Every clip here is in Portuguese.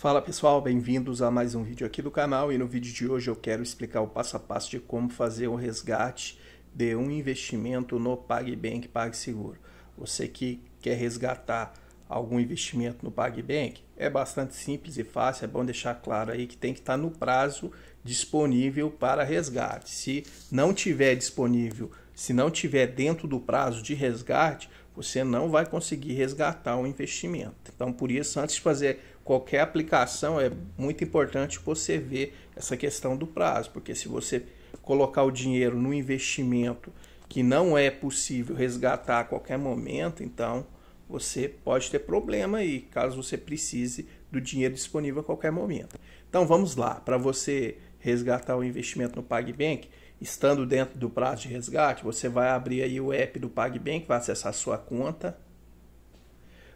Fala pessoal, bem-vindos a mais um vídeo aqui do canal e no vídeo de hoje eu quero explicar o passo a passo de como fazer o resgate de um investimento no PagBank PagSeguro. Você que quer resgatar algum investimento no PagBank, é bastante simples e fácil, é bom deixar claro aí que tem que estar no prazo disponível para resgate. Se não tiver disponível, se não tiver dentro do prazo de resgate, você não vai conseguir resgatar o investimento. Então, por isso, antes de fazer qualquer aplicação é muito importante você ver essa questão do prazo, porque se você colocar o dinheiro no investimento que não é possível resgatar a qualquer momento, então você pode ter problema aí, caso você precise do dinheiro disponível a qualquer momento. Então vamos lá, para você resgatar o investimento no PagBank, estando dentro do prazo de resgate, você vai abrir aí o app do PagBank, vai acessar a sua conta,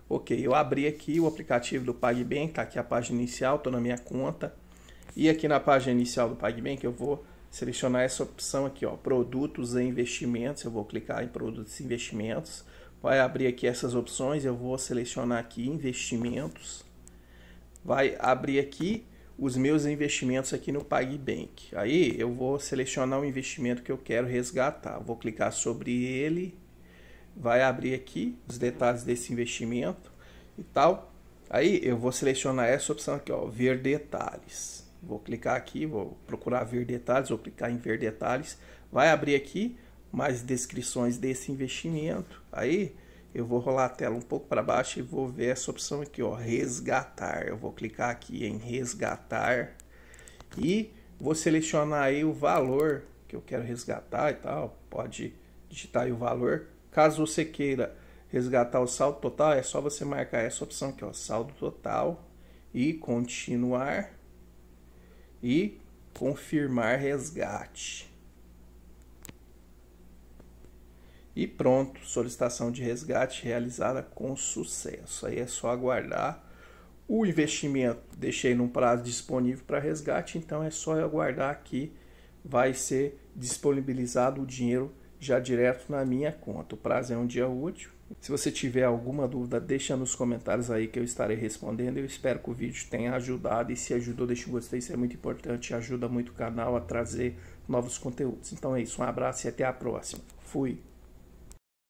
Ok, eu abri aqui o aplicativo do PagBank, está aqui a página inicial, estou na minha conta. E aqui na página inicial do PagBank eu vou selecionar essa opção aqui, ó, produtos e investimentos. Eu vou clicar em produtos e investimentos. Vai abrir aqui essas opções, eu vou selecionar aqui investimentos. Vai abrir aqui os meus investimentos aqui no PagBank. Aí eu vou selecionar o investimento que eu quero resgatar. Vou clicar sobre ele vai abrir aqui os detalhes desse investimento e tal. Aí eu vou selecionar essa opção aqui, ó, ver detalhes. Vou clicar aqui, vou procurar ver detalhes, vou clicar em ver detalhes. Vai abrir aqui mais descrições desse investimento. Aí eu vou rolar a tela um pouco para baixo e vou ver essa opção aqui, ó, resgatar. Eu vou clicar aqui em resgatar e vou selecionar aí o valor que eu quero resgatar e tal. Pode digitar aí o valor Caso você queira resgatar o saldo total, é só você marcar essa opção aqui, ó, saldo total e continuar e confirmar resgate. E pronto, solicitação de resgate realizada com sucesso. Aí é só aguardar o investimento. Deixei num prazo disponível para resgate, então é só aguardar que vai ser disponibilizado o dinheiro já direto na minha conta. O prazo é um dia útil. Se você tiver alguma dúvida, deixa nos comentários aí que eu estarei respondendo. Eu espero que o vídeo tenha ajudado e se ajudou, deixa um gostei, isso é muito importante, ajuda muito o canal a trazer novos conteúdos. Então é isso, um abraço e até a próxima. Fui.